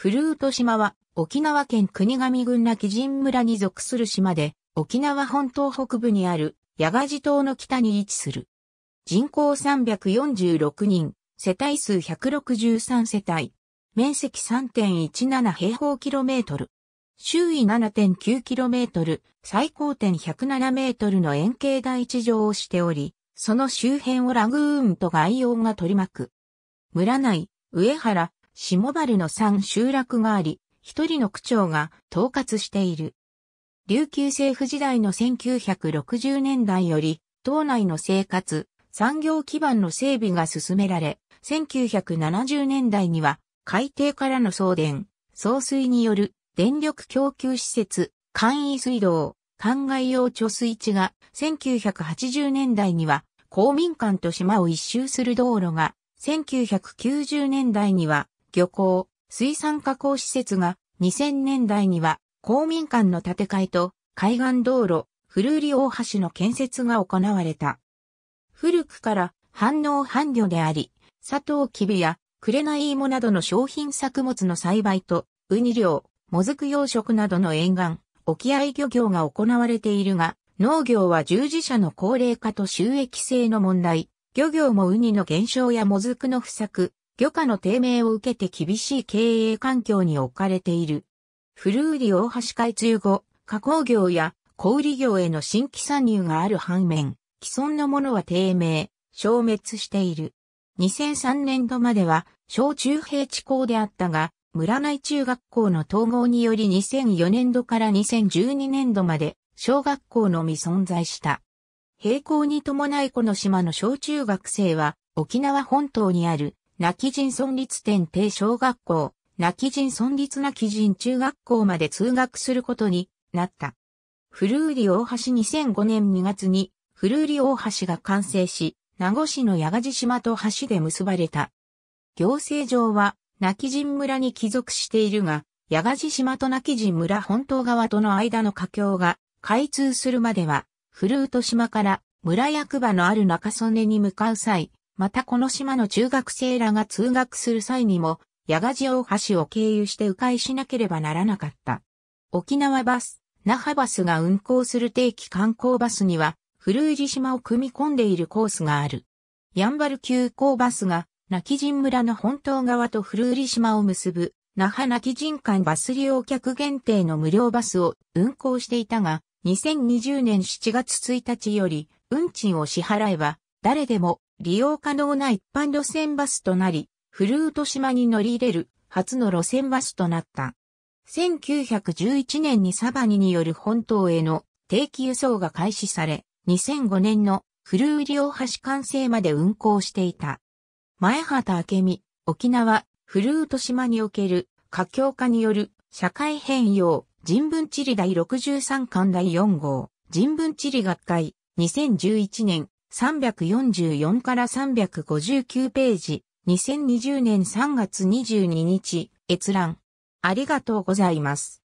フルート島は沖縄県国神郡那木人村に属する島で、沖縄本島北部にある八ヶ地島の北に位置する。人口346人、世帯数163世帯、面積3.17平方キロメートル、周囲7.9キロメートル、最高点107メートルの円形大地上をしており、その周辺をラグーンと外洋が取り巻く。村内、上原、下原の三集落があり、一人の区長が統括している。琉球政府時代の1960年代より、島内の生活、産業基盤の整備が進められ、1970年代には海底からの送電、送水による電力供給施設、簡易水道、灌漑用貯水池が、1980年代には公民館と島を一周する道路が、1990年代には漁港、水産加工施設が2000年代には公民館の建て替えと海岸道路、古売大橋の建設が行われた。古くから反応反魚であり、砂糖キビや紅芋などの商品作物の栽培と、ウニ漁、もずく養殖などの沿岸、沖合漁業が行われているが、農業は従事者の高齢化と収益性の問題、漁業もウニの減少やもずくの不作、漁家の低迷を受けて厳しい経営環境に置かれている。古売大橋開通後、加工業や小売業への新規参入がある反面、既存のものは低迷、消滅している。2003年度までは小中平地校であったが、村内中学校の統合により2004年度から2012年度まで小学校のみ存在した。並行に伴いこの島の小中学生は沖縄本島にある泣き人村立天帝小学校、泣き人村立泣き人中学校まで通学することになった。フルーリ大橋2005年2月に、フルーリ大橋が完成し、名護市の八ヶ島と橋で結ばれた。行政上は、泣き人村に帰属しているが、八ヶ島と泣き人村本島側との間の架橋が開通するまでは、フルート島から村役場のある中曽根に向かう際、またこの島の中学生らが通学する際にも、矢賀城大橋を経由して迂回しなければならなかった。沖縄バス、那覇バスが運行する定期観光バスには、古宇治島を組み込んでいるコースがある。やんばる急行バスが、泣き人村の本島側と古宇島を結ぶ、那覇泣き人間バス利用客限定の無料バスを運行していたが、2020年7月1日より、運賃を支払えば、誰でも利用可能な一般路線バスとなり、古宇島に乗り入れる初の路線バスとなった。1911年にサバニによる本島への定期輸送が開始され、2005年の古利大橋完成まで運行していた。前畑明美、沖縄、古宇島における華僑化による社会変容、人文地理第63巻第4号、人文地理学会、2011年、344から359ページ、2020年3月22日、閲覧。ありがとうございます。